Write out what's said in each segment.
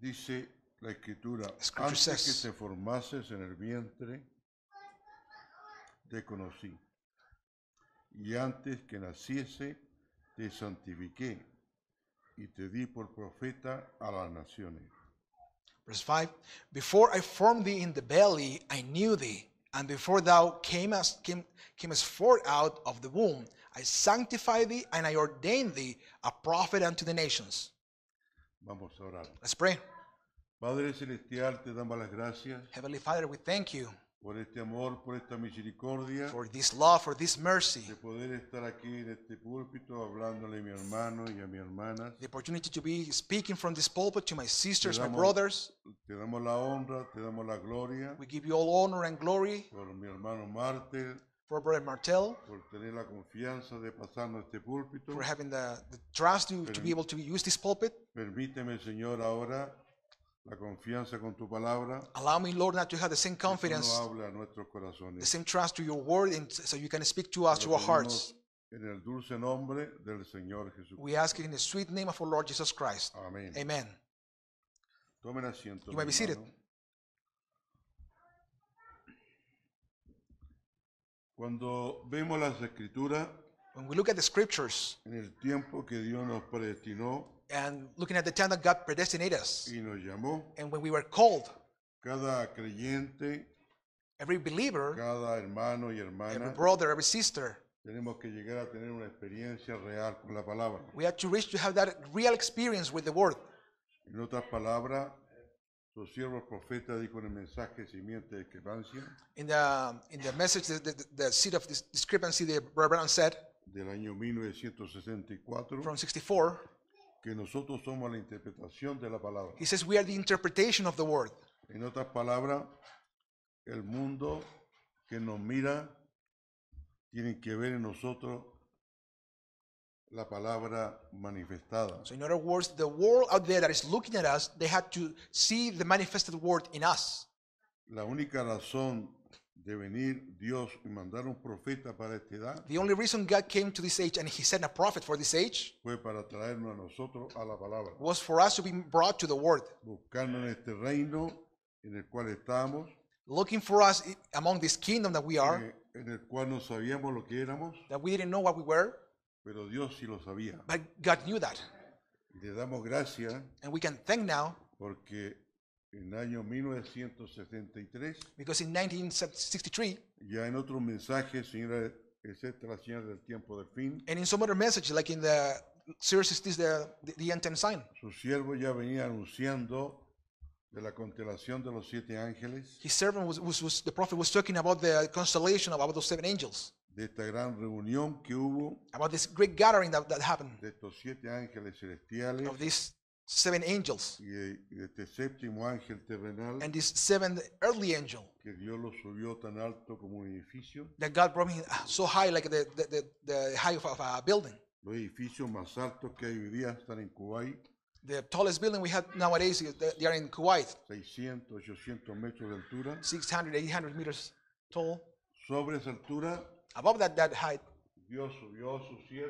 Dice la escritura, antes que te formases en el vientre, te conocí. Y antes que naciese, te santifiqué y te di por profeta a las naciones. Verse 5 Before I formed thee in the belly, I knew thee, and before thou camest, came, cameest forth out of the womb, I sanctified thee, and I ordained thee a prophet unto the nations. Vamos a orar. Let's pray. Padre Celestial, te damos las gracias Heavenly Father, we thank you por este amor, por esta misericordia, for this love, for this mercy, de poder estar aquí en este púlpito hablándole a mi hermano y a mi hermana. the opportunity to be speaking from this pulpit to my sisters, my brothers. Te damos la honra, te damos la gloria We give you all honor and glory por mi hermano Mártir, for Brother Martel, por tener la confianza de este púlpito. for having the, the trust to, to be able to use this pulpit. Permíteme, Señor, ahora la confianza con tu palabra. Allow me, Lord, not to have the same confidence, a the same trust to your word, and so you can speak to us through our hearts. En el dulce nombre del Señor We ask it in the sweet name of our Lord Jesus Christ. Amén. Amen. Tomen asiento. You may be seated. hermano. Cuando vemos las escrituras, when we look at the scriptures en el tiempo que Dios nos predestinó and looking at the time that God predestinated us y nos llamó, and when we were called, cada creyente, every believer, cada hermano y every hermana, brother, every sister, tenemos que llegar a tener una experiencia real con la palabra. we have to reach to have that real experience with the word. En otras palabras, tu siervo profeta dijo en el mensaje simiente de discrepancia In the, in the message, the, the, the of this discrepancy, the Reverend said del año 1964 from 64, que nosotros somos la interpretación de la palabra. he says, We are the interpretation of the word. En otras palabras, el mundo que nos mira tiene que ver en nosotros la palabra manifestada. So in other words, the world out there that is looking at us, they had to see the manifested word in us. La única razón de venir Dios y mandar un profeta para esta edad The only reason God came to this age and he sent a prophet for this age fue para traernos a nosotros a la palabra, was for us to be brought to the word, Buscando en este reino en el cual estamos, looking for us among this kingdom that we are, eh, en el cual no sabíamos lo que éramos, that we didn't know what we were, pero Dios sí lo sabía. But God knew that. le damos gracias porque en año 1973, because in 1963, ya en otro mensaje, señora, excepto la señal del tiempo del fin, and in some other message, like in the series is this the, the, the end time sign, su siervo ya venía anunciando de la constelación de los siete ángeles his servant was, was, was the prophet was talking about the constellation of about those seven angels de esta gran reunión que hubo about this great gathering that, that happened de estos siete ángeles celestiales of these seven angels y de, de este séptimo ángel terrenal and this seventh earthly angel que Dios lo subió tan alto como un edificio that God brought him ah, so high like the, the, the, the high of, of a building los edificios más altos que hay hoy día están en Kuwait The tallest building we have nowadays, they are in Kuwait. 600, 800 metros de altura. 600, 800 meters tall. Sobre esa altura above that, that height. Dios su hacia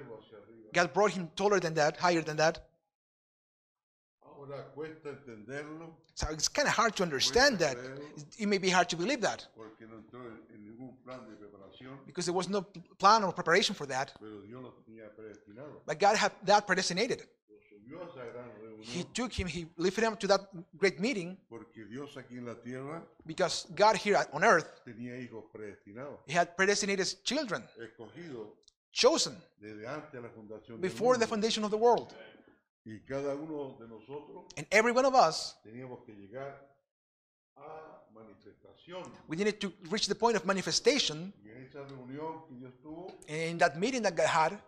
God brought him taller than that, higher than that. Ahora So it's kind of hard to understand that. It may be hard to believe that. no en plan de Because there was no plan or preparation for that. Pero Dios lo tenía But God had that predestinated. Lo subió a esa gran he took him, he lifted him to that great meeting. Tierra, because God here on earth, he had predestinated children, chosen before the foundation of the world. and every one of us, we needed to reach the point of manifestation. And in that meeting that God had,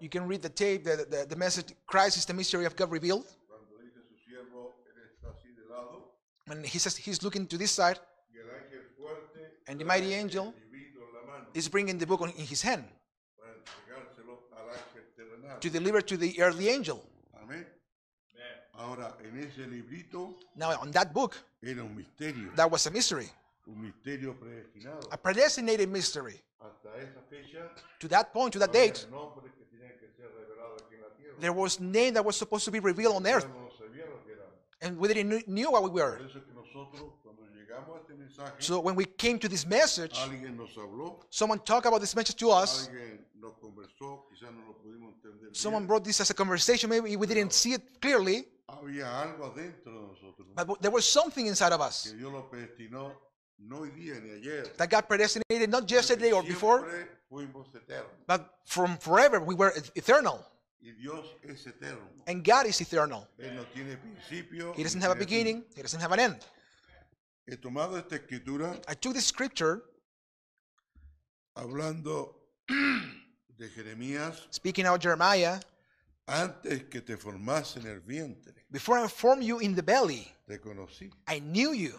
you can read the tape, the, the, the message Christ is the mystery of God revealed. When he says he's looking to this side, and the mighty angel is bringing the book in his hand to deliver to the earthly angel. now, on that book, that was a mystery. A predestinated mystery to that point, to that date, there was name that was supposed to be revealed on earth. And we didn't knew what we were. So when we came to this message, someone talked about this message to us. Someone brought this as a conversation. Maybe we didn't see it clearly. But there was something inside of us no hoy día ni ayer, that God predestinated not yesterday or before, but from forever. We were eternal. Y Dios es eterno. And God is eternal. Él no tiene principio. He doesn't have a beginning, He doesn't have an end. He tomado esta escritura I took this scripture hablando de Jeremías speaking out Jeremiah antes que te formase en el vientre. Before I formed you in the belly, te conocí. I knew you.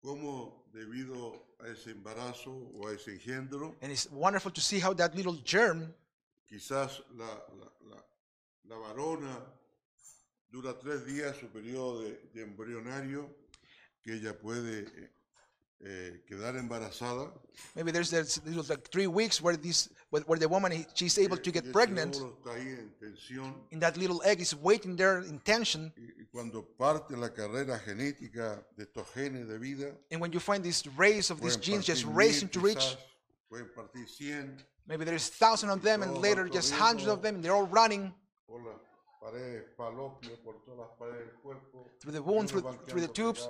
Como debido a ese embarazo o a ese engendro, wonderful to see how that little germ, quizás la, la, la, varona dura tres días su periodo de, de embrionario que ella puede eh, Eh, quedar embarazada. Maybe there's, this it was like three weeks where this where, the woman she's able eh, to get pregnant. In that little egg is waiting there in tension. cuando parte la carrera genética de estos genes de vida. And when you find this race of these genes just racing to reach. Maybe there's thousands of them, and later just hundreds of them, and they're all running. Through the wound, through, through the tubes.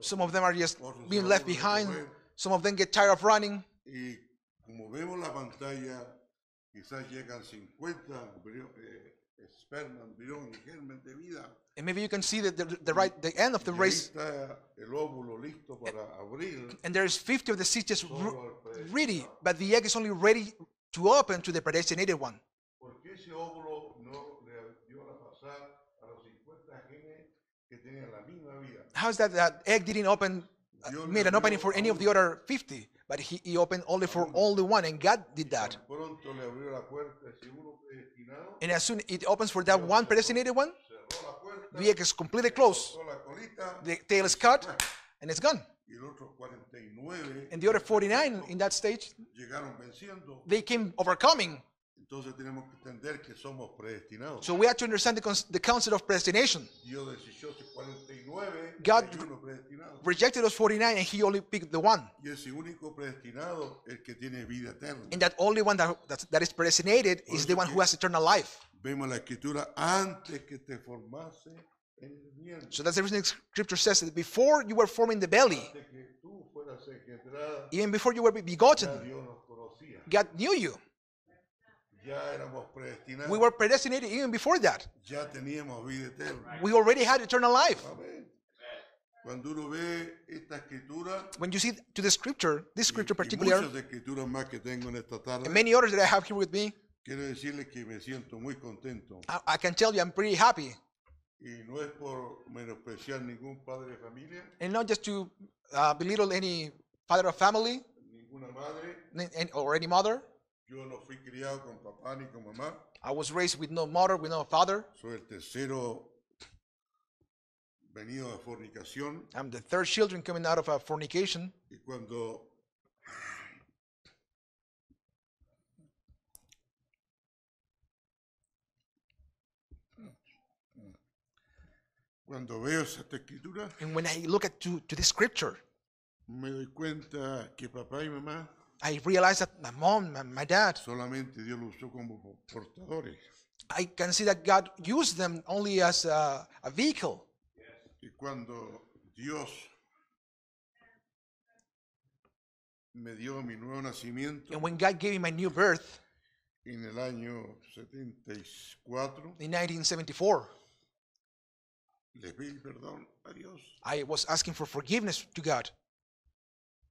Some of them are just being left behind. Some of them get tired of running. Eh, and maybe you can see the, the, the right the end of the race. And, and there's 50 of the seats just ready, but the egg is only ready to open to the predestinated one. How is that that egg didn't open, uh, made an opening for any of the other 50? But he, he opened only for only one, and God did that. And as soon it opens for that one predestinated one, the egg is completely closed. The tail is cut, and it's gone. And the other 49 in that stage, they came overcoming. Entonces tenemos que entender que somos predestinados. So we have to understand the, the concept of predestination. Dios decidió 49, God Rejected us 49 and he only picked the one. Y ese único predestinado es que tiene vida eterna. And that only one that, that, that is predestinated Por is the one who has eternal life. Vemos la escritura antes que te formase en el vientre. So that's the reason scripture says that before you were forming the belly, Antes que tú even before you were begotten, God knew you. Ya We were predestinated even before that. Ya vida We already had eternal life. uno ve esta When you see to the scripture, this scripture y particular, and many others that I have here with me, que me muy I, I can tell you I'm pretty happy. Y no es por padre de And not just to uh, belittle any father of family madre, or any mother, Yo no fui criado con papá ni con mamá. I was raised with no mother, with no father. Soy el tercero venido de fornicación. I'm the third children coming out of a fornication. Y cuando Cuando veo escritura, and when I look at to, to the scripture, me doy cuenta que papá y mamá I realized that my mom and my dad, Solamente Dios los usó como portadores. I can see that God used them only as a, a vehicle. Y cuando Dios me dio mi nuevo nacimiento And when God gave me my new birth en el año 74, in 1974, les pedí perdón a Dios I was asking for forgiveness to God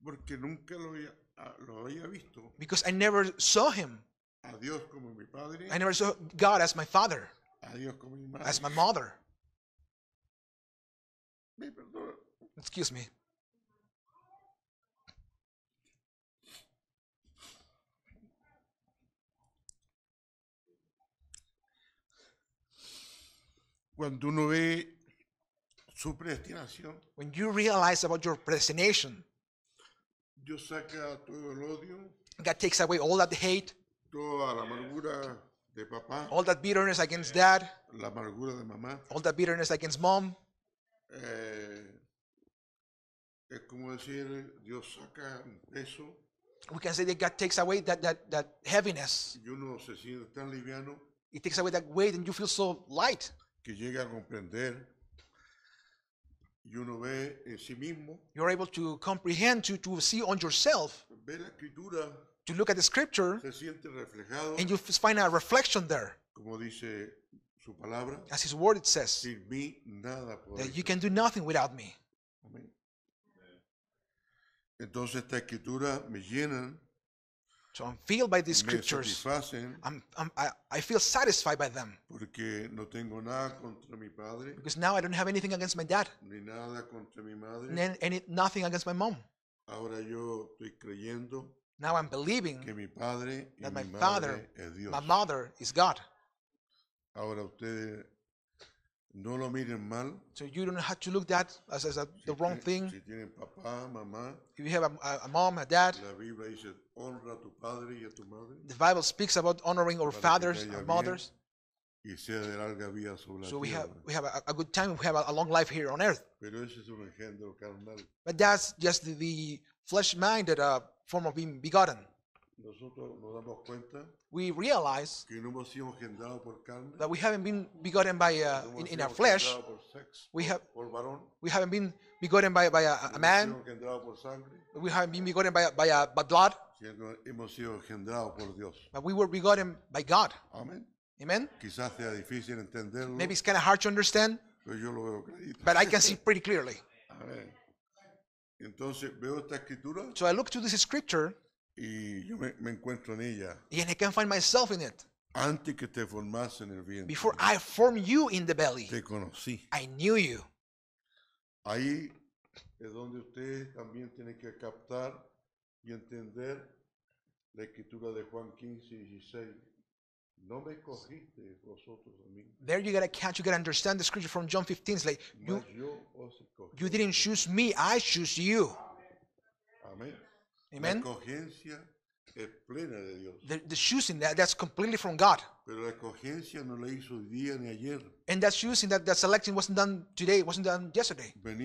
porque nunca lo había Ah, lo había visto because I never saw him. A Dios como mi padre. I never saw God as my father, A Dios como mi madre. as my mother. Me Excuse me. Cuando uno ve su predestinación, When you realize about your predestination, Dios saca todo el odio, God takes away all that hate, toda la amargura de papá, all that bitterness against dad, la amargura de mamá. all that bitterness against mom. Eh, es eh, como decir, Dios saca peso We can say that God takes away that, that, that heaviness. y uno se siente tan liviano He takes away that weight and you feel so light. que llega a comprender y uno ve en sí mismo. You're able to comprehend, to, to see on yourself, la to look at the scripture, se and you find a reflection there. como dice su palabra. As His word, it says Sin mí nada that you can do nothing without me. Entonces esta escritura me llenan so I'm filled by these scriptures. I'm, I'm, I, feel satisfied by them. no tengo nada mi padre. Because now I don't have anything against my dad. Ni nada mi madre. And, nothing against my mom. Ahora yo estoy creyendo now I'm believing que mi padre y that my mi father, my mother is God. Ahora ustedes no lo miren mal. So you don't have to look that as, as a, the wrong thing. Si papá, mamá, if you have a, a mom, a dad, la dice, honra a tu padre y a tu madre. The Bible speaks about honoring our fathers and mothers. y sea de larga vida sobre so la we have we have a, a, good time. We have a, long life here on earth. Pero ese es un But that's just the, the flesh minded uh, form of being begotten we realize que no hemos sido por carne, that we haven't been begotten by uh, no in, in our flesh. we have varón, we haven't been begotten by, by a, a man. we haven't been begotten by by, uh, by blood. Hemos sido por Dios. But we were begotten by God. Amen. Amen. sea Maybe it's kind of hard to understand. Pero yo lo veo But I can see pretty clearly. Amen. Entonces veo esta So I look to this scripture. Y yo me, me encuentro en ella and I can find myself in it. antes que te en el vientre. Before I formed you in the belly, Te conocí. I knew you. Ahí es donde ustedes también tienen que captar y entender la escritura de Juan 15 y 16. No me vosotros a mí, There you gotta catch, you gotta understand the scripture from John 15. It's like you, you didn't choose me, I choose you. Amén. Amen. La es plena de Dios. The, the choosing that, that's completely from God. Pero la no la hizo día ni ayer. And that choosing that that selection wasn't done today, wasn't done yesterday. desde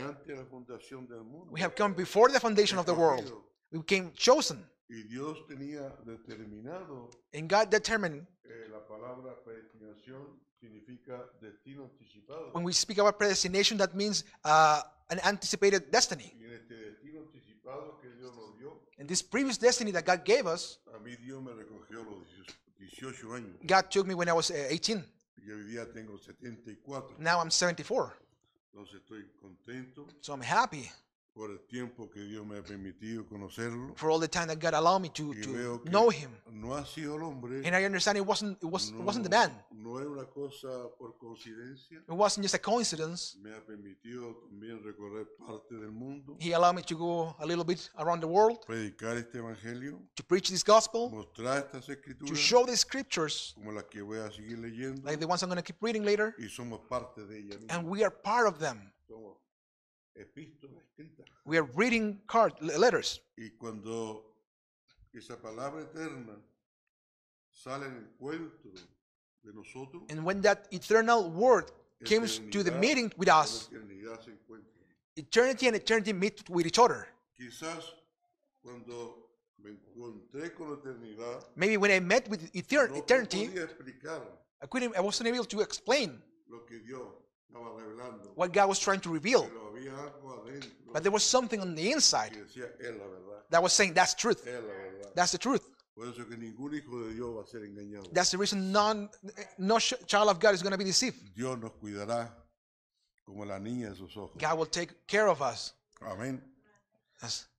antes la del mundo. We have come before the foundation of the world. We came chosen. Y Dios tenía determinado. And God determined. Eh, la palabra predestinación significa destino anticipado. When we speak about predestination, that means uh, an anticipated destiny. Y en este destino anticipado in this previous destiny that God gave us, God took me when I was eh, 18. Now I'm 74. So I'm happy. por el tiempo que Dios me ha permitido conocerlo. For all the time that God allowed me to, to know him. No ha sido el hombre. And I understand it wasn't it was no, it wasn't the man. No es una cosa por coincidencia. It wasn't just a coincidence. Me ha permitido también recorrer parte del mundo. He allowed me to go a little bit around the world. Predicar este evangelio. To preach this gospel. Mostrar estas escrituras. To show these scriptures. Como las que voy a seguir leyendo. Like the ones I'm going to keep reading later. Y somos parte de ellas. And we are part of them. Somos epístola escrita. We are reading card, letters. Y cuando esa palabra eterna sale encuentro de nosotros, and when that eternal word comes to the meeting with us, eternity and eternity meet with each other. Quizás cuando me encontré con la eternidad, Maybe when I met with etern- no eternity, podía explicar I couldn't, I wasn't able to explain lo que Dios what God was trying to reveal. But there was something on the inside that was saying, That's truth. That's the truth. That's the reason none, no child of God is going to be deceived. God will take care of us. Amen.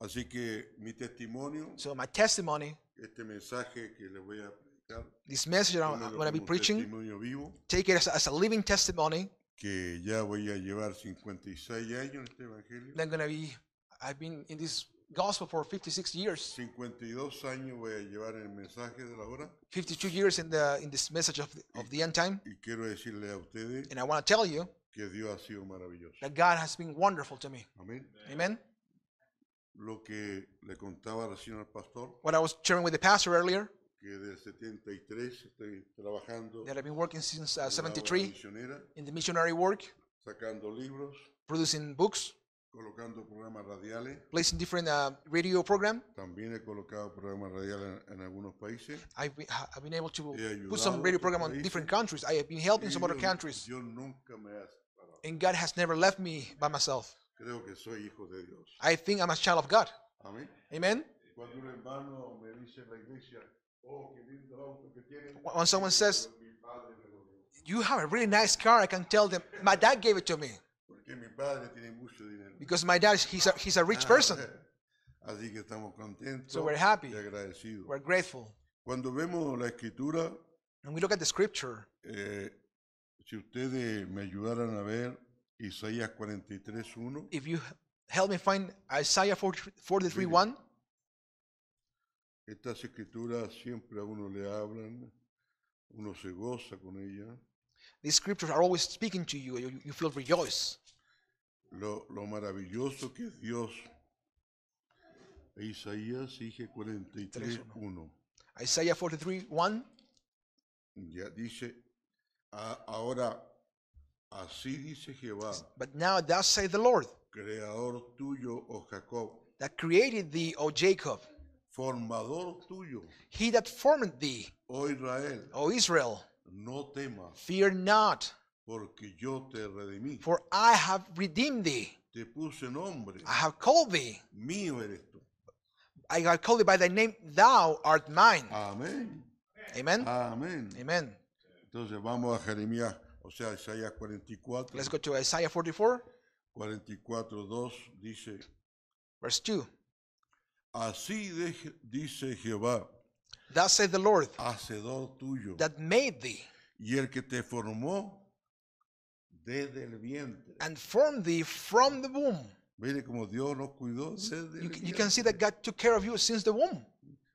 Así que mi testimonio, so my testimony, este mensaje que voy a aplicar, this message I'm, I'm going to be preaching, vivo, take it as, as a living testimony. que ya voy a llevar 56 años en este evangelio. gonna be, I've been in this gospel for 56 years. 52 años voy a llevar el mensaje de la hora. 52 years in the in this message of the, of the end time. Y quiero decirle a ustedes. And I want to tell Que Dios ha sido maravilloso. That God has been wonderful to me. Amen. Amen. Lo que le contaba recién al pastor. What I was sharing with the pastor earlier. que desde 73 estoy trabajando that I've been working since uh, 73 in the missionary work, sacando libros, producing books, colocando programas radiales. placing different uh, radio program. También he colocado programas radiales en, en algunos países. I've been, I've been able to put some radio program on different countries. I have been helping some other countries, yo nunca me and God has never left me by myself. Creo que soy hijo de Dios. I think I'm a child of God. Amén. Amen. When someone says, You have a really nice car, I can tell them, My dad gave it to me. Because my dad, he's a, he's a rich ah, person. So we're happy. We're grateful. Cuando vemos la escritura, when we look at the scripture, eh, si ustedes me ayudaran a ver Isaías 43:1, if you help me find Isaiah 43:1, Estas escrituras siempre a uno le hablan, uno se goza con ellas. These scriptures are always speaking to you. You, you feel rejoice. Lo, lo maravilloso que es Dios. E Isaías 43, 1. Isaías 43, 1. Ya dice, a, ahora, así dice Jehová. But now thus say the Lord. Creador tuyo, oh Jacob. That created thee, O oh Jacob. formador tuyo, he that formed thee, oh Israel, O Israel, no temas, fear not, porque yo te redimí, for I have redeemed thee. Te puse nombre, I have called thee. mío eres tú. I have called thee by thy name, thou art mine. Amén. Amen. Amén. Amen. Entonces vamos a Jeremías, o sea, Isaías 44. Let's go to Isaiah 44, 44:2 dice, verse 2. Así de, dice Jehová. Thus said the Lord. Hacedor tuyo. That made thee. Y el que te formó desde el vientre. And formed thee from the womb. Mire como Dios nos cuidó desde you, you can see that God took care of you since the womb.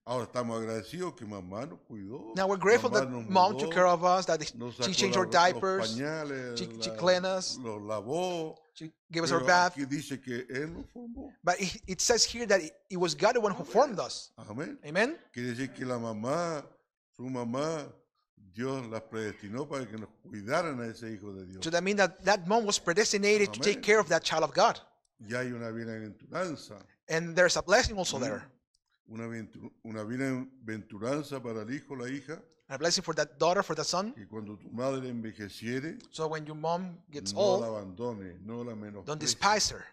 Ahora estamos agradecidos que mamá nos cuidó. Now we're grateful mamá that mom mudó, took care of us, that she changed our diapers, pañales, she, she cleaned us, los lavó, to give us Pero our bath. dice que él nos formó. But it, says here that it, was God the one who formed us. Amen. Amen. Quiere decir que la mamá, su mamá, Dios la predestinó para que nos cuidaran a ese hijo de Dios. So that means that that mom was predestinated to take care of that child of God. Y hay una bienaventuranza. And there's a blessing also Mm. there. Una, una bienaventuranza para el hijo la hija A blessing for that daughter, for that son. tu madre So when your mom gets no la old, no la don't despise her.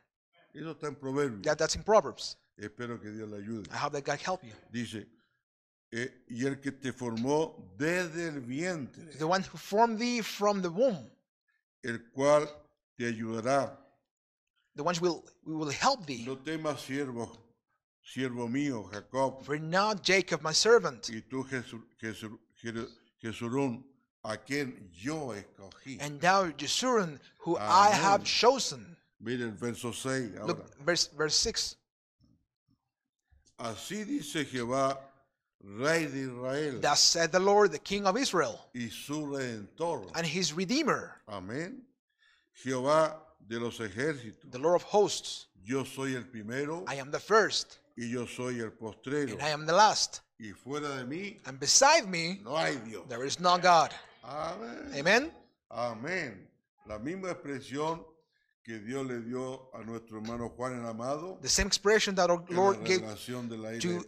Eso está en That, that's in Proverbs. que Dios ayude. I hope that God help you. Dice, eh, y el que te formó desde el vientre, The one who formed thee from the womb, el cual te ayudará. the one who will, who will help thee. No temas, siervo, siervo mío, Jacob, not Jacob, my servant, y tú, Jesus. Jeshurun, a quien yo escogí. And thou, Jeshurun, who Amén. I have chosen. Miren, verso 6. Ahora. Look, verse, verse 6. Así dice Jehová, Rey de Israel. Thus said the Lord, the King of Israel. Y su Redentor. And his Redeemer. Amén. Jehová de los ejércitos. The Lord of hosts. Yo soy el primero. I am the first. Y yo soy el postrero. And I am the last. Y fuera de mí, and beside me, no hay Dios. there is no God. Amen. Amen. La misma expresión que Dios le dio a nuestro hermano Juan el amado. The same expression that our Lord gave to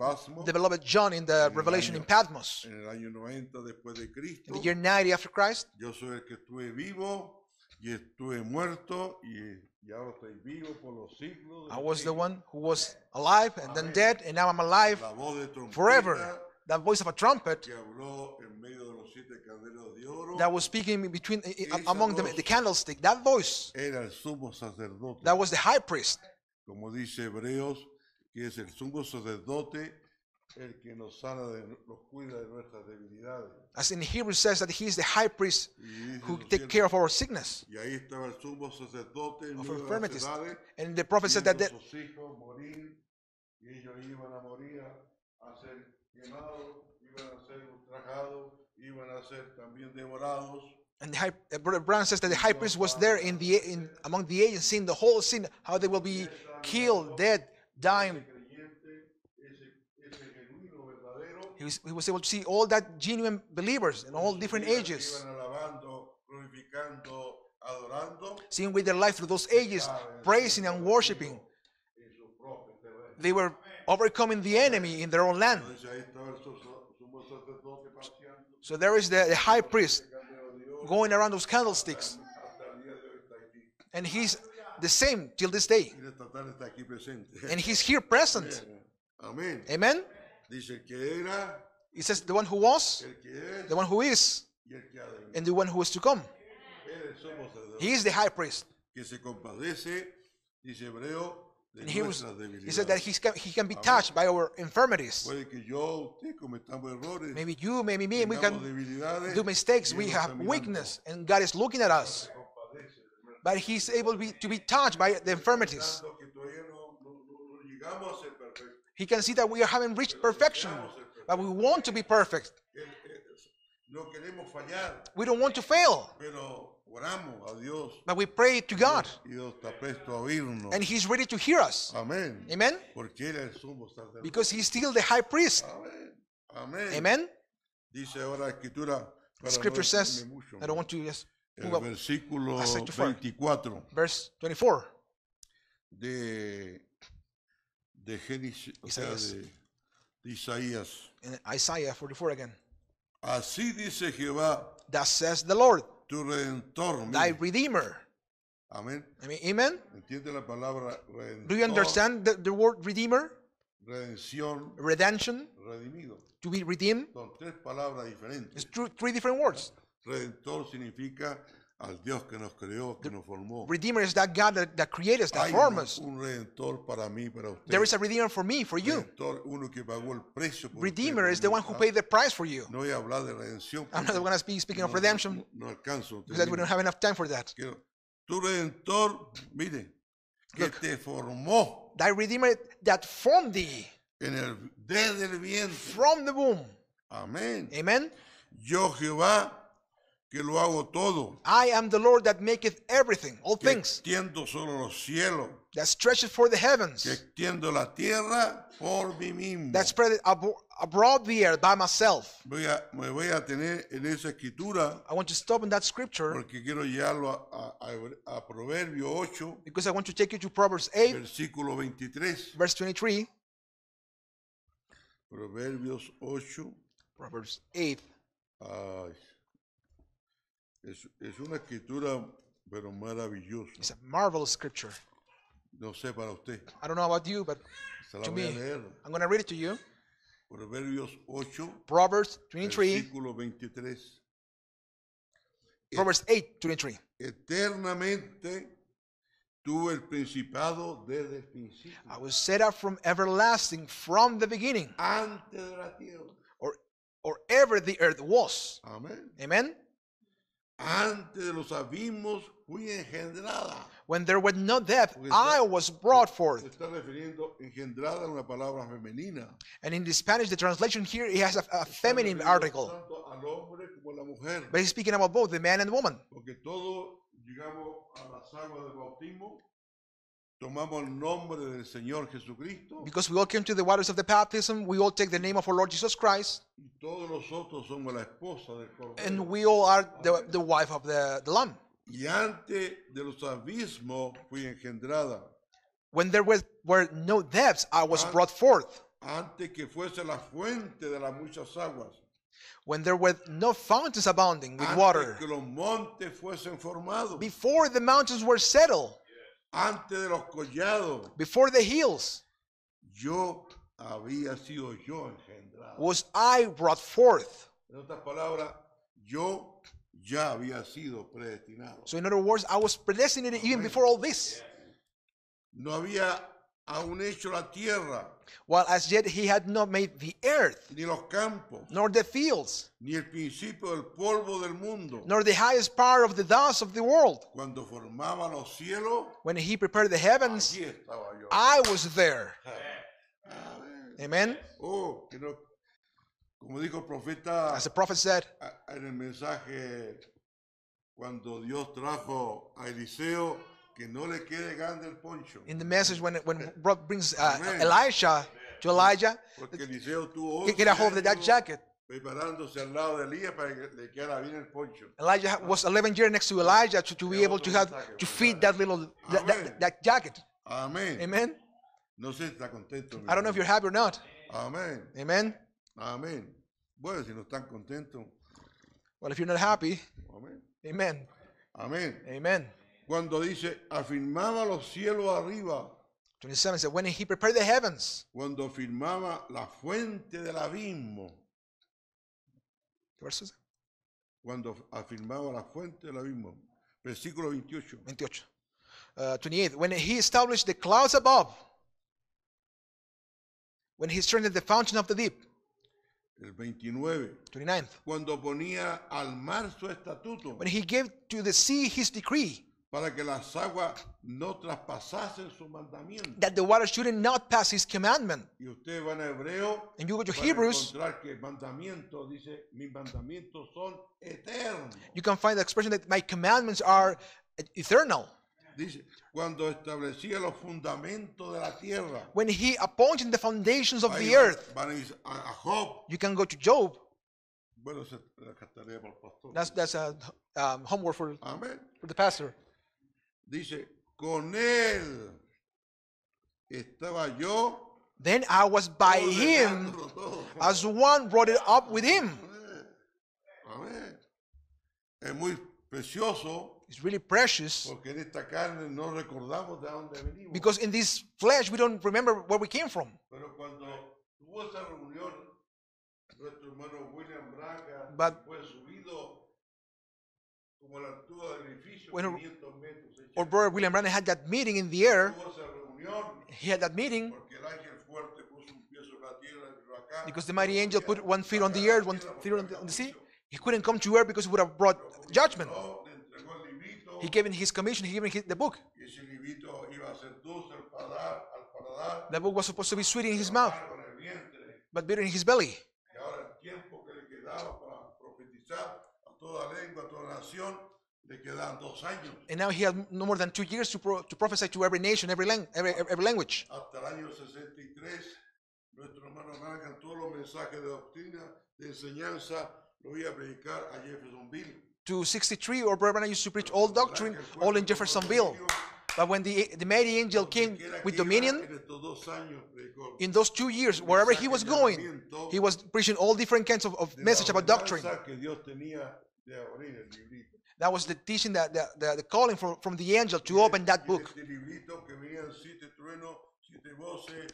the beloved John in the Revelation año, in Patmos. En el año 90 después de Cristo. In the year 90 after Christ. Yo soy el que estuve vivo y estuve muerto y I was the one who was alive and then dead, and now I'm alive forever. That voice of a trumpet that was speaking between eh, eh, among them the candlestick. That voice that was the high priest. Como dice Hebreos, que es el sumo sacerdote as in Hebrew says that he is the high priest who take care of our sickness, of infirmities. And the prophet said that the, and the high, uh, Brother Brown says that the high priest was there in the in among the agents, seeing the whole scene, how they will be killed, dead, dying, He was, he was able to see all that genuine believers in all different ages. Seeing with their life through those ages, praising and worshiping. They were overcoming the enemy in their own land. So there is the, the high priest going around those candlesticks. And he's the same till this day. And he's here present. Amen. Amen. Dice que era. says the one who was, es, the one who is, and the one who is to come. He is the high priest. Que se compadece, dice Hebreo, he, he said that he can, he can be touched by our infirmities. Yo, errores, maybe you, maybe me, we can do mistakes. We have weakness, and God is looking at us. But He's able to be, to be touched by the infirmities. He can see that we haven't reached perfection, but we want to be perfect. We don't want to fail. But we pray to God. And He's ready to hear us. Amen. Amen. Because He's still the high priest. Amen. Amen. The scripture says, I don't want to just move up. Verse 24 de Génesis, o de, de Isaías. In Isaiah 44 again. Así dice Jehová. That says the Lord. Tu redentor. Thy redeemer. Amén. I mean, amen. ¿Entiende la palabra redentor? Do you understand the, the word redeemer? Redención. Redemption. Redimido. To be redeemed. Son tres palabras diferentes. It's three, different words. Redentor significa al Dios que nos creó, que nos formó. Redeemer is that God that, that created us, that formed us. un redentor para mí, para usted. There is a redeemer for me, for you. Redentor, uno que pagó el precio por Redeemer usted, is the one who paid the price for you. No voy a hablar de redención. I'm not going to be speaking no, of redemption. No, no alcanzo. Because we don't have enough time for that. Quiero, tu redentor, mire, que Look, te formó. Thy redeemer that formed thee. En el, desde el vientre. From the womb. Amén. Amen. Yo Jehová que lo hago todo. I am the Lord that maketh everything, all que things. Extiendo solo los cielos. That stretches for the heavens. Que extiendo la tierra por mí mismo. That spread abroad the earth by myself. Voy me voy a tener en esa escritura. I want to stop in that scripture. Porque quiero llevarlo a, a, a Proverbio 8. Because I want to take you to Proverbs 8. Versículo 23. Verse 23. Proverbios 8. Proverbs 8. Ay, es, es una escritura, pero maravillosa. It's a marvelous scripture. No sé para usted. I don't know about you, but Se la to voy me, a leer. I'm going to read it to you. Proverbios 8, Proverbs 23, versículo 23. E- Proverbs 8, 23. Eternamente tuvo el principado desde el principio. I was set up from everlasting, from the beginning. Antes de la tierra. Or, or ever the earth was. Amen. Amen. Antes de los abismos fui engendrada. When there was no death, está, I was brought forth. Está refiriendo engendrada una palabra femenina. And in the Spanish, the translation here it has a, a feminine article. Tanto al hombre como la mujer. But he's speaking about both the man and the woman. Porque todo llegamos a las aguas del bautismo. el del Señor Because we all came to the waters of the baptism, we all take the name of our Lord Jesus Christ, Y todos somos la del and we all are the, the wife of the, the Lamb. y antes de los abismos fui engendrada. When there was, were no depths, I was brought forth. Antes que fuese la fuente de las muchas aguas. When there were no fountains abounding with Antes water, que los before the mountains were settled, Antes de los collados. Before the Yo había sido yo engendrado. Was I brought forth. En otras palabras, yo ya había sido predestinado. So in other words, I was predestinated Amen. even before all this. No había aún hecho la tierra. While as yet he had not made the earth, ni los campos, nor the fields, ni el principio del polvo del mundo, nor the highest part of the dust of the world. Cuando formaba los cielos, when he prepared the heavens, I was there. Amen. Oh, you know, como dijo el profeta, as the prophet said, en el mensaje cuando Dios trajo a Eliseo. Que no le quede grande el poncho. In the message when when eh, brings uh, Elisha to Elijah, he get a hold of that jacket. Preparándose al lado de Elías para que le quedara bien el poncho. Elijah was 11 years next to Elijah to, to be able to have to feed that little that, that, that jacket. Amen. Amen. No sé si está contento. I don't know if you're happy or not. Amen. Amen. Amen. Bueno, si no están contentos. Well, if you're not happy. Amen. Amen. Amen. Amen. cuando dice afirmaba los cielos arriba. 27 said, when he prepared the heavens. Cuando afirmaba la fuente del abismo. verso Cuando afirmaba la fuente del abismo. Versículo 28. 28. Uh, 28. When he established the clouds above. When he strengthened the fountain of the deep. El 29. 29th. Cuando ponía al mar su estatuto. When he gave to the sea his decree. para que las aguas no traspasasen su mandamiento. That the water shouldn't not pass his commandment. Y usted va a Hebreo And you go to Hebrews, encontrar que mandamiento dice, mis mandamientos son eternos. you can find the expression that my commandments are eternal. Dice, cuando establecía los fundamentos de la tierra. When he appointed the foundations of the earth, a Job. you can go to Job. Bueno, se la el pastor. That's, that's a um, homework for, for the pastor. Dice, con él estaba yo. Then I was by him as one brought it up with him. Amén. Es muy precioso. It's really precious. Because in this flesh we don't remember where we came from. but when, or Brother William Branham had that meeting in the air. He had that meeting because the mighty angel put one foot on the earth, one foot on the, on the sea. He couldn't come to earth because it would have brought judgment. He gave him his commission, he gave him the book. The book was supposed to be sweet in his mouth, but bitter in his belly. And now he had no more than two years to, pro to prophesy to every nation, every, lang every, every language. 63, Jeffersonville. To 63, or Brother Branham used to preach all doctrine, all in Jeffersonville. But when the, the mighty angel came with dominion, in those two years, wherever he was going, he was preaching all different kinds of, of message about doctrine. That was the teaching, that the, the, the, calling from, from the angel to open that book.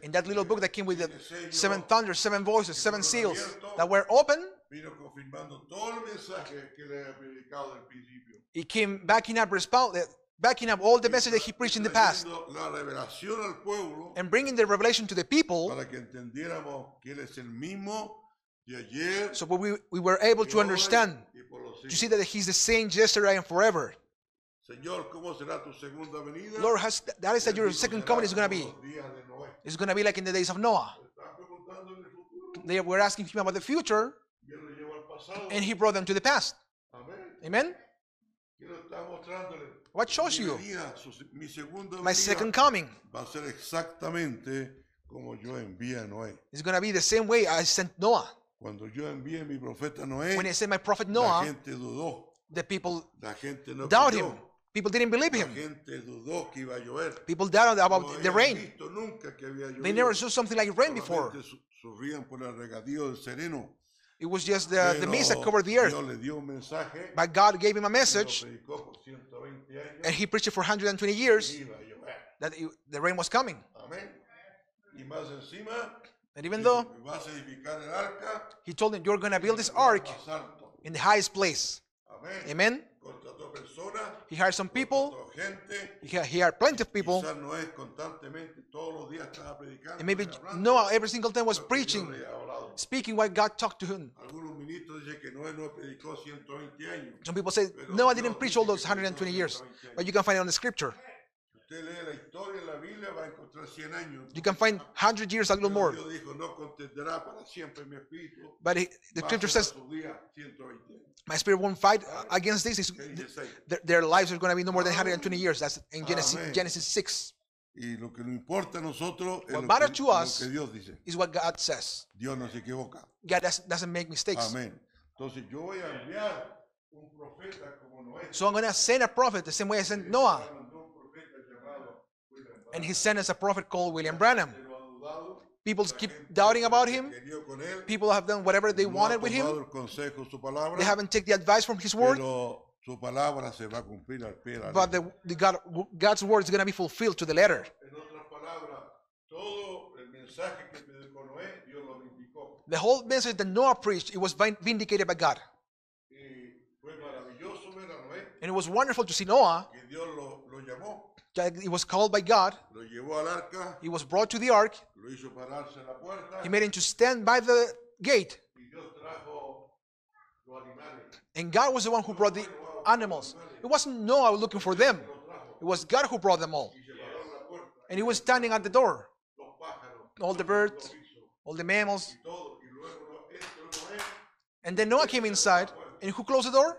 In that little book that came with the seven thunders, seven voices, seven seals that were open, he came backing up, responding, eh, backing up all the message that he preached in the past and bringing the revelation to the people so but we, we were able to understand, to see that he's the same yesterday and forever. Lord, has, that is that your second coming is going to be. It's going to be like in the days of Noah. They were asking him about the future, and he brought them to the past. Amen? What shows you? My second coming is going to be the same way I sent Noah. Cuando yo envié mi profeta Noé, when I sent my prophet la Noah, gente dudó. the people La gente no him. People didn't believe him. People doubted about no the rain. They never saw something like rain before. It was just the, the mist that covered the earth. But God gave him a message, and he preached it for 120 years that the rain was coming. Amén. And even though he told him, You're going to build this ark in the highest place. Amen. He hired some people. He hired plenty of people. And maybe Noah every single time was preaching, speaking what God talked to him. Some people say Noah didn't preach all those 120 years, but you can find it on the scripture. You can find 100 years, a little more. But he, the scripture says, My spirit won't fight ah, against this. Their, their lives are going to be no more than 120 ah, years. That's in Genesis, Genesis 6. What matters to us Is what God says. God doesn't make mistakes. Amén. So I'm going to send a prophet the same way I sent Noah. And he sent us a prophet called William Branham. People keep doubting about him. People have done whatever they wanted with him. They haven't taken the advice from his word. But the, the God, God's word is going to be fulfilled to the letter. The whole message that Noah preached, it was vindicated by God. And it was wonderful to see Noah he uh, was called by God. Lo llevó al arca. He was brought to the ark. Lo hizo pararse la puerta. He made him to stand by the gate. Y Dios trajo los animales. And God was the one who brought the animals. It wasn't Noah looking for them. It was God who brought them all. And he was standing at the door. All the birds, all the mammals. And then Noah came inside. And who closed the door?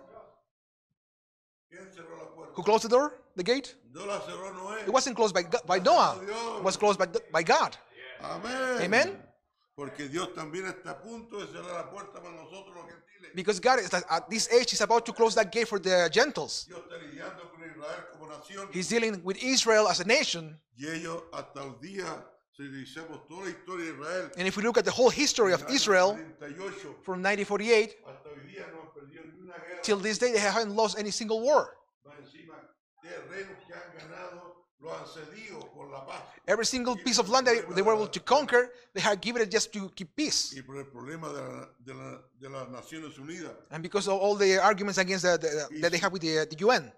Who closed the door? The gate? It wasn't closed by, God, by Noah. It was closed by, by God. Amen. Amen. Because God is at this age is about to close that gate for the Gentiles. He's dealing with Israel as a nation. And if we look at the whole history of Israel from 1948 till this day, they haven't lost any single war. Every single piece of land that they were able to conquer, they had given it just to keep peace. And because of all the arguments against the, the, that they have with the, the UN.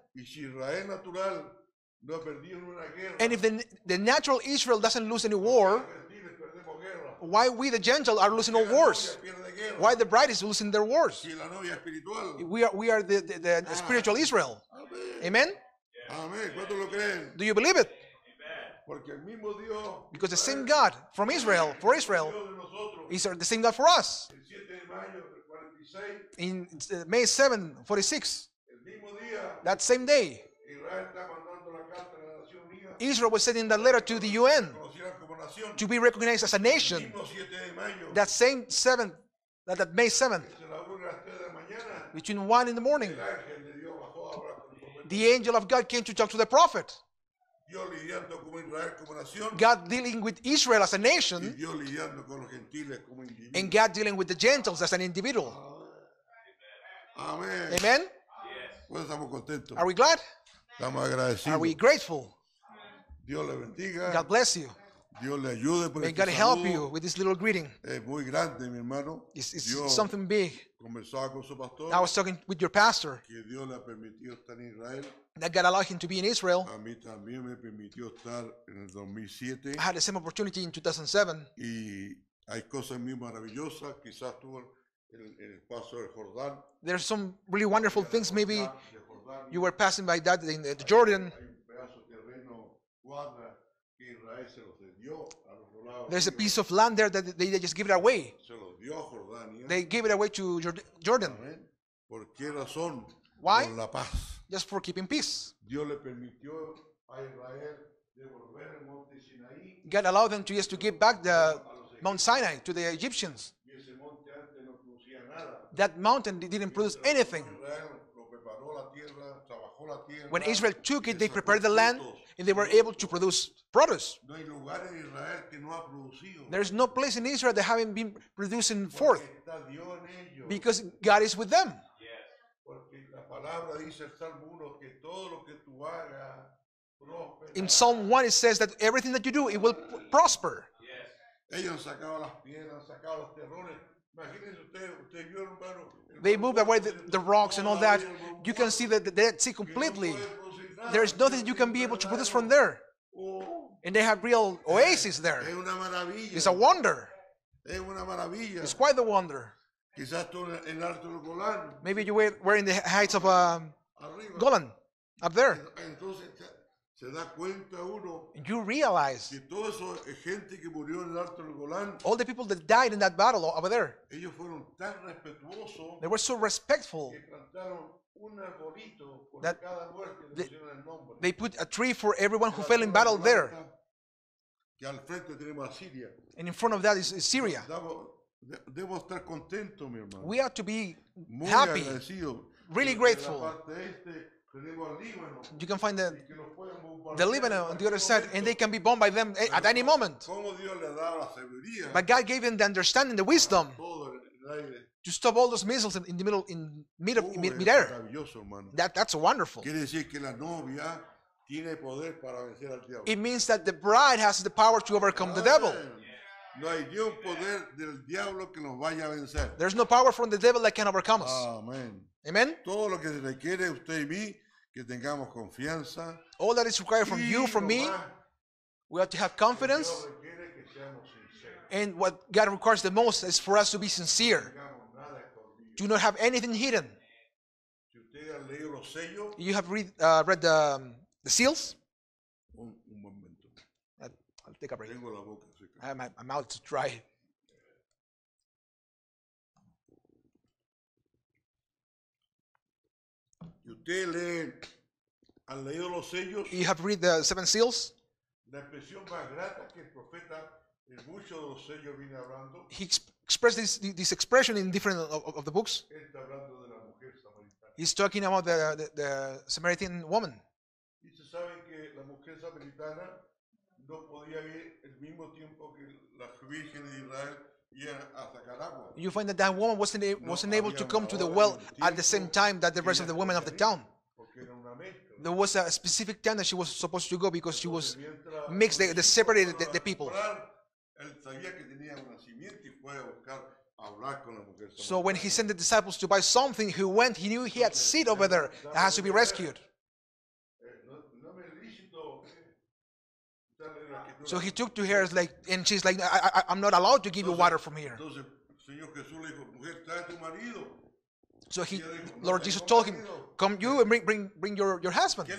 And if the, the natural Israel doesn't lose any war, why we the Gentiles are losing all wars? Why the bride is losing their wars? We are, we are the, the, the ah. spiritual Israel. Amen. Amén. ¿Cuántos lo creen? Do you believe it? Because the same God from Israel, for Israel, is the same God for us. In uh, May 7, 46, that same day, Israel was sending that letter to the UN to be recognized as a nation. That same 7th, that, May 7th, between 1 in the morning, the angel of God came to talk to the prophet. God dealing with Israel as a nation, and God dealing with the Gentiles as an individual. Amen. Amen. Yes. Are we glad? Are we grateful? God bless you. Dios le ayude por May este God help you with this little greeting. Es muy grande, mi hermano. It's, it's Dios something big. con su pastor I was talking with your pastor que Dios le permitió estar en Israel. that God allowed him to be in Israel. A mí también me permitió estar en el 2007 I had the same opportunity in 2007. y hay cosas muy maravillosas. Quizás There are some really wonderful things. Maybe you were passing by that in the Jordan. There's a piece of land there that they just give it away. They gave it away to Jordan. Why? Just for keeping peace. God allowed them to just to give back the Mount Sinai to the Egyptians. That mountain didn't produce anything. When Israel took it, they prepared the land, and they were able to produce produce. There's no place in Israel that haven't been producing forth because God is with them. In Psalm 1, it says that everything that you do, it will prosper. They moved away the, the, rocks and all that. You can see that they see completely there is nothing you can be able to produce from there. And they have real oases there. It's a wonder. It's quite a wonder. Maybe you were in the heights of um, Golan, up there. And you realize all the people that died in that battle over there, they were so respectful that they, they put a tree for everyone who fell in battle there. And in front of that is, is Syria. We are to be happy, really grateful. You can find the, the Lebanon on the other side, and they can be bombed by them at any moment. But God gave them the understanding, the wisdom you To stop all those missiles in, in the middle, in mid, oh, air. That, that's wonderful. decir que la novia tiene poder para vencer al diablo. It means that the bride has the power to overcome the devil. No hay poder del diablo que nos vaya a vencer. There's no power from the devil that can overcome us. Amen. Amen. Todo lo que se requiere usted y mí que tengamos confianza. All that is required from you, from me, we have to have confidence. And what God requires the most is for us to be sincere. Do not have anything hidden. You have read, uh, read the, um, the seals? I'll take a break. I my, my mouth dry. You have read the seven seals? He expressed this, this expression in different of, of the books. He's talking about the, the, the Samaritan woman. You find that that woman wasn't, wasn't able to come to the well at the same time that the rest of the women of the town. There was a specific time that she was supposed to go because she was mixed, they, they separated the, the people. Él sabía que tenía un nacimiento y fue a buscar so when he sent the disciples to buy something, he went, he knew he had seed over there that has to be rescued. Eh, eh". So he took to her, like, and she's like, I, am not allowed to give you water from here. So he, Lord Jesus told him, come you and bring, bring, bring your, your husband.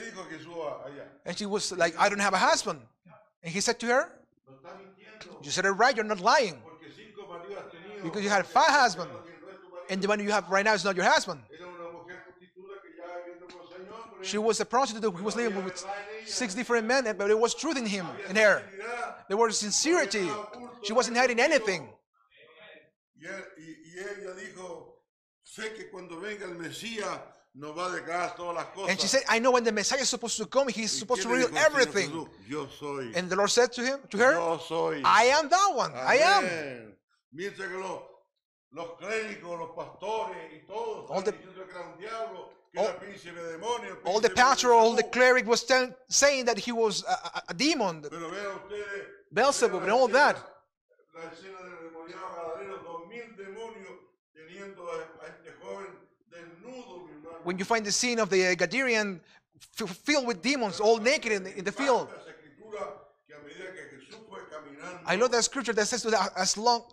And she was like, I don't have a husband. And he said to her, you said it right, you're not lying. Because you had five husbands, and the one you have right now is not your husband. She was a prostitute who was living with six different men, but there was truth in him, in her. There was sincerity. She wasn't hiding anything. And she said, I know when the Messiah is supposed to come, he's supposed to reveal everything. and the Lord said to him, to her, I am that one. I am. all the, pastor, all the cleric was saying that he was a, demon, Beelzebub, and all that when you find the scene of the uh, Gadarian filled with demons, all naked in the, in the field. I love that scripture that says that as long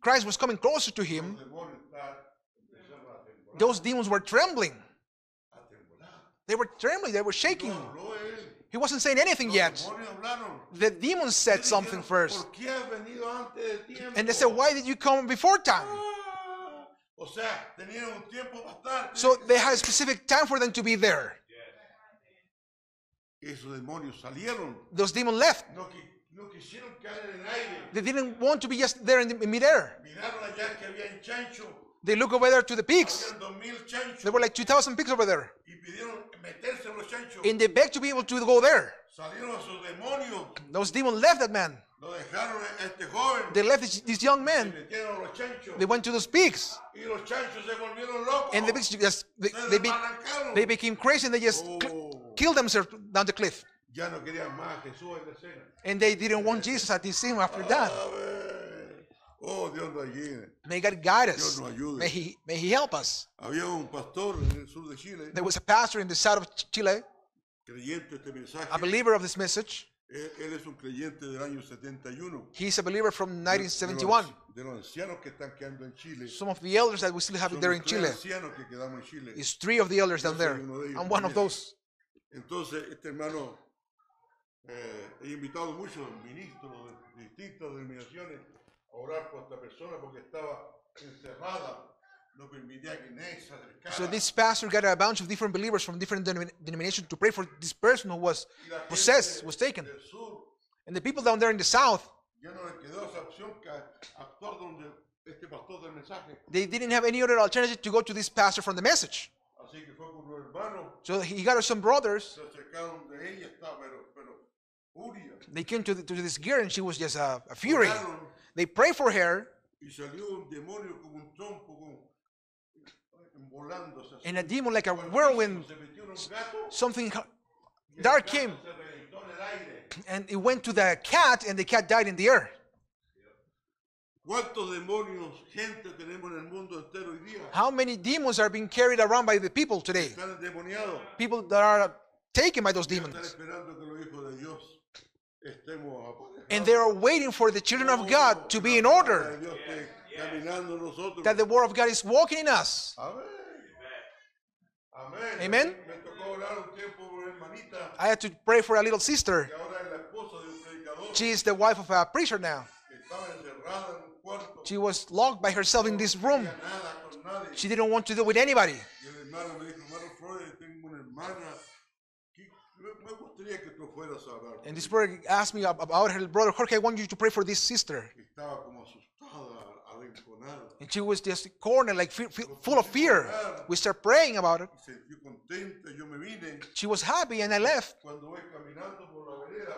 Christ was coming closer to him, those demons were trembling. They were trembling, they were shaking. He wasn't saying anything yet. The demons said something first. And they said, Why did you come before time? So they had a specific time for them to be there. Those demons left. They didn't want to be just there in, the, in midair. They looked over there to the pigs. There were like 2,000 pigs over there. And they begged to be able to go there. Those demons left that man. They left this young man. They went to the pigs. And the pigs just, they, they, be, they, became crazy and they just oh. killed themselves down the cliff. And they didn't want Jesus at the scene after that. Oh, may God guide us. May he, may he help us. There was a pastor in the south of Chile, a believer of this message. Él, es un creyente del año 71. He's a believer from 1971. De, de, los, de los ancianos que están quedando en Chile. Some of the elders that we still have Somos there in Chile. ancianos que quedamos en Chile. It's three of the elders down there. De I'm one of those. Entonces, este hermano, eh, he invitado muchos ministros de distintas denominaciones a orar por esta persona porque estaba encerrada So this pastor gathered a bunch of different believers from different denom denominations to pray for this person who was possessed, was taken. And the people down there in the south, they didn't have any other alternative to go to this pastor from the message. So he got some brothers. They came to, the, to this girl and she was just a, a fury. They prayed for her and a demon like a whirlwind, something dark came, and it went to the cat, and the cat died in the air. How many demons are being carried around by the people today? People that are taken by those demons. And they are waiting for the children of God to be in order. That the word of God is walking in us. Amen. I had to pray for a little sister. She's the wife of a preacher now. She was locked by herself in this room. She didn't want to deal with anybody. And this brother asked me about her brother Jorge, I want you to pray for this sister. And she was just cornered, like full of fear. We started praying about it. She was happy, and I left.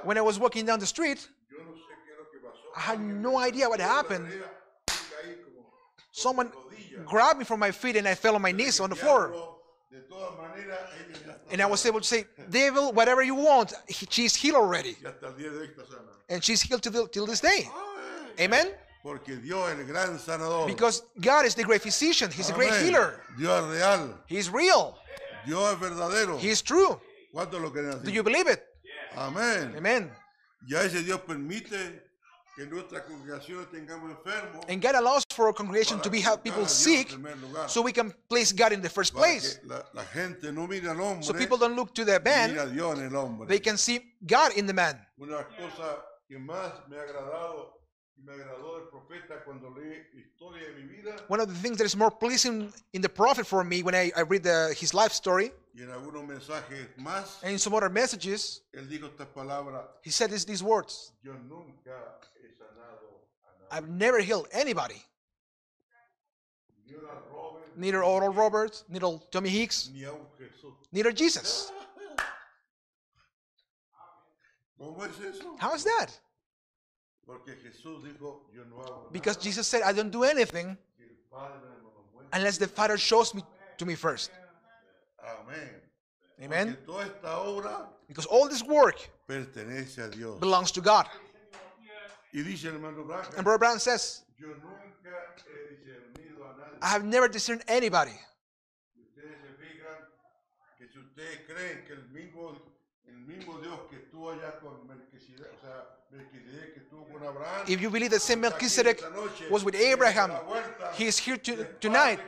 When I was walking down the street, I had no idea what happened. Someone grabbed me from my feet, and I fell on my knees on the floor. And I was able to say, Devil, whatever you want, she's healed already. And she's healed till this day. Amen. Porque Dios el gran sanador. Because God is the great physician. He's Amén. a great healer. Dios real. He's real. Dios es verdadero. He's true. lo creen así? Do you believe it? Amén. Amen. Y a veces Dios permite que nuestra congregación tengamos enfermos. And God allows for our congregation to be have people sick so we can place God in the first place. La, la gente no mira al hombre, so people don't look to the man. Mira a Dios en el hombre. They can see God in the man. Una cosa que más me ha agradado one of the things that is more pleasing in the prophet for me when I, I read the, his life story, más, and in some other messages, palabra, he said this, these words I've never healed anybody. Neither Oral Roberts, neither Tommy Hicks, neither Jesus. How is that? Because Jesus said, I don't do anything unless the Father shows me to me first. Amen. Because all this work belongs to God. And Brother Brown says, I have never discerned anybody. If you believe that Saint Melchizedek was with Abraham, he is here to, tonight.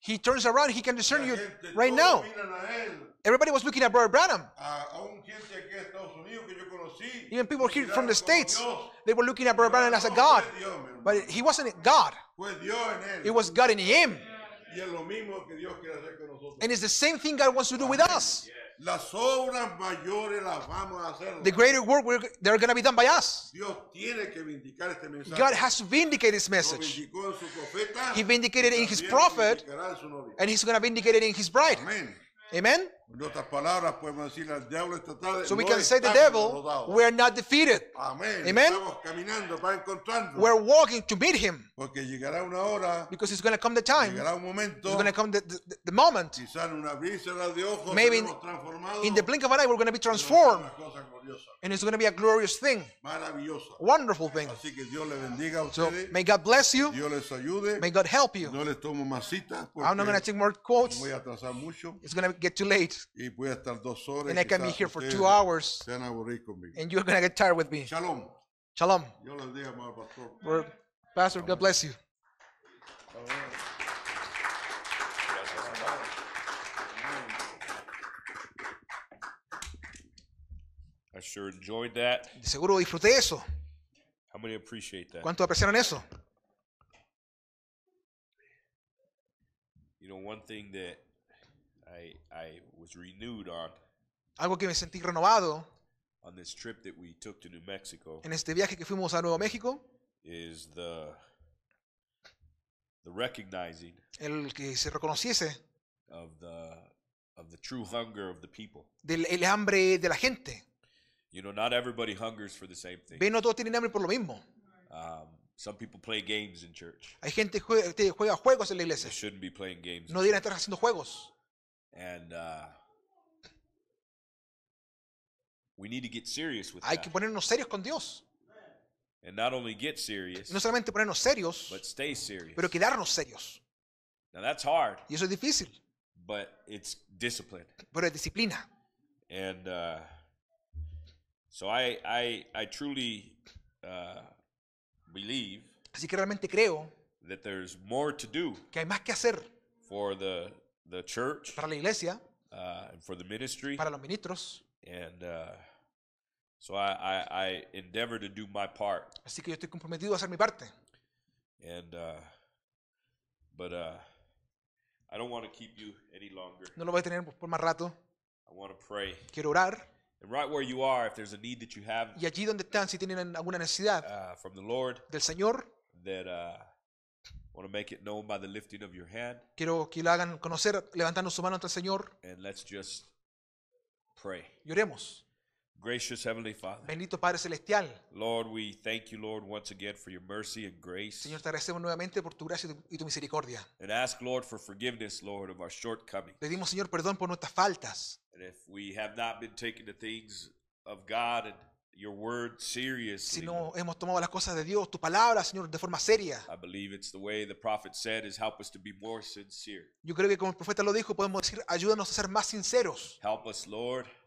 He turns around, he can discern you right now. Everybody was looking at Brother Branham. Even people here from the States, they were looking at Brother Branham as a God. But he wasn't God, it was God in him. And it's the same thing God wants to do with us. The greater work they're going to be done by us. God has to vindicate this message. He vindicated in his prophet, and he's going to vindicate it in his bride. Amen so we can say the devil, we are not defeated. Amen. Amen. We're walking to meet him. because it's going to come the time. it's going to come the, the, the moment. Maybe in, in, the blink of an eye, we're going to be transformed. And it's going to be a glorious thing. Wonderful thing. So may God bless you. May God help you. I'm not going to take more quotes. it's going to get too late. Y voy a estar dos horas. And I can be here for two hours. And you're going to get tired with me. Shalom. Shalom. Yo les digo, pastor. are pastor, God bless you. I sure enjoyed that. seguro disfruté eso. How many appreciate that? ¿Cuánto apreciaron eso? You know, one thing that I, I was renewed on algo que me sentí renovado on this trip that we took to New Mexico en este viaje que fuimos a Nuevo México is the, the recognizing el que se reconociese of the, of the true hunger of the people. del el hambre de la gente. You know, not everybody hungers for the same thing. Ve, no todos tienen hambre por lo mismo. Um, some people play games in church. Hay gente que juega, juega juegos en la iglesia. They shouldn't be playing games. No deberían estar haciendo juegos. and uh, we need to get serious with Hay that. que ponernos serios con Dios. And not only get serious, No solamente ponernos serios, but stay serious. pero quedarnos serios. Now that's hard, Y eso es difícil, but it's discipline. pero es disciplina. And uh, so I, I, I truly uh, believe Así que realmente creo that there's more to do que hay más que hacer for the the church, para la iglesia, uh, and for the ministry, para los ministros. And uh, so I, I, I, endeavor to do my part. Así que yo estoy comprometido a hacer mi parte. And uh, but uh, I don't want to keep you any longer. No lo voy a tener por más rato. I want to pray. Quiero orar. And right where you are, if there's a need that you have, y allí donde están, si tienen alguna necesidad, uh, from the Lord, del Señor, that uh, want to make it known by the lifting of your hand. Quiero que lo hagan conocer levantando su mano ante el Señor. And let's just pray. Lloremos. Gracious Heavenly Father. Bendito Padre celestial. Lord, we thank you, Lord, once again for your mercy and grace. Señor, te agradecemos nuevamente por tu gracia y tu misericordia. And ask, Lord, for forgiveness, Lord, of our shortcomings. Pedimos, Señor, perdón por nuestras faltas. And if we have not been taking the things of God and si word hemos tomado las cosas de Dios, tu palabra, Señor, de forma seria. Yo creo que como el profeta lo dijo, podemos decir, ayúdanos a ser más sinceros.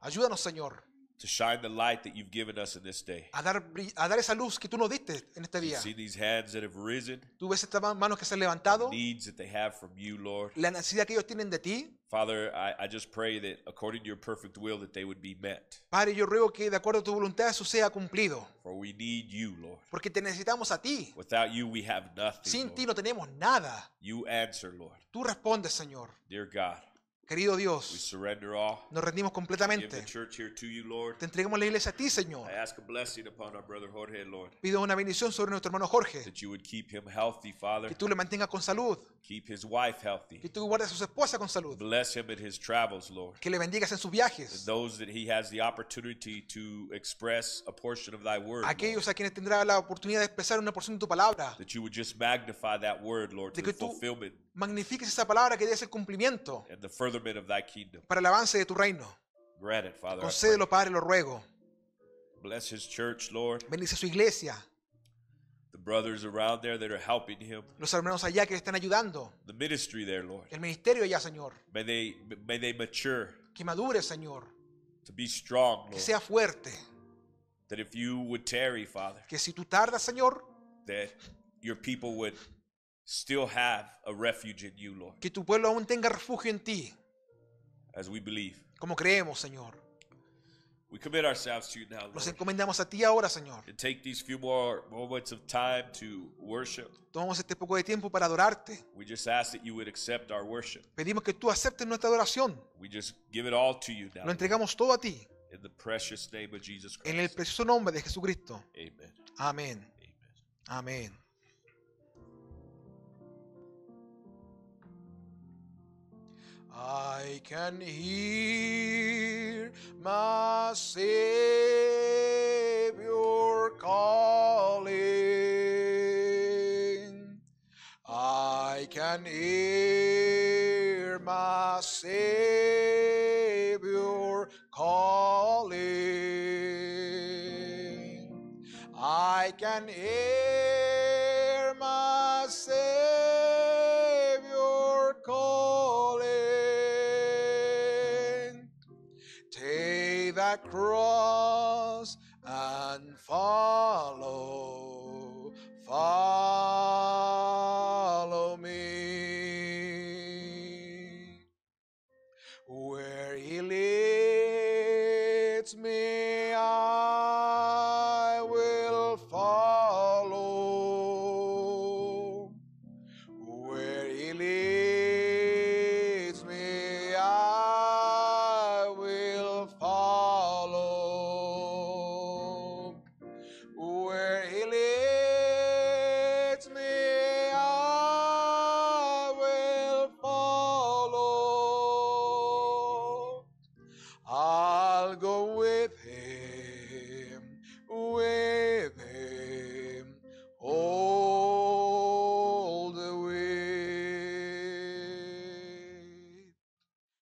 Ayúdanos, Señor. to shine the light that you've given us in this day. A dar, a dar esa luz que tú nos diste en este día. see these hands that have risen. Tú ves estas manos que se han levantado. Needs that they have from you, Lord. La necesidad que ellos tienen de ti. Father, I, I just pray that according to your perfect will that they would be met. Padre, yo ruego que de acuerdo a tu voluntad eso sea cumplido. For we need you, Lord. Porque te necesitamos a ti. Without you we have nothing. Sin Lord. ti no tenemos nada. You answer, Lord. Tú respondes, Señor. Dear God. Querido Dios, nos rendimos completamente. Te entregamos la iglesia a ti, Señor. Pido una bendición sobre nuestro hermano Jorge. Que tú le mantengas con salud. Que tú guardes a su esposa con salud. Que le bendigas en sus viajes. Aquellos a quienes tendrá la oportunidad de expresar una porción de tu palabra. que tú magnifiques esa palabra que des el cumplimiento para el avance de tu reino. Grant Concédelo, Padre, lo ruego. Bendice su iglesia, los hermanos allá que le están ayudando, el ministerio allá, Señor. Que madure, Señor. Que sea fuerte. Que si tú tardas, Señor, que tu pueblo aún tenga refugio en ti. Como creemos, Señor. Nos encomendamos a ti ahora, Señor. Tomamos este poco de tiempo para adorarte. Pedimos que tú aceptes nuestra adoración. Lo entregamos todo a ti. En el precioso nombre de Jesucristo. Amén. Amén. I can hear my Savior calling. I can hear my Savior.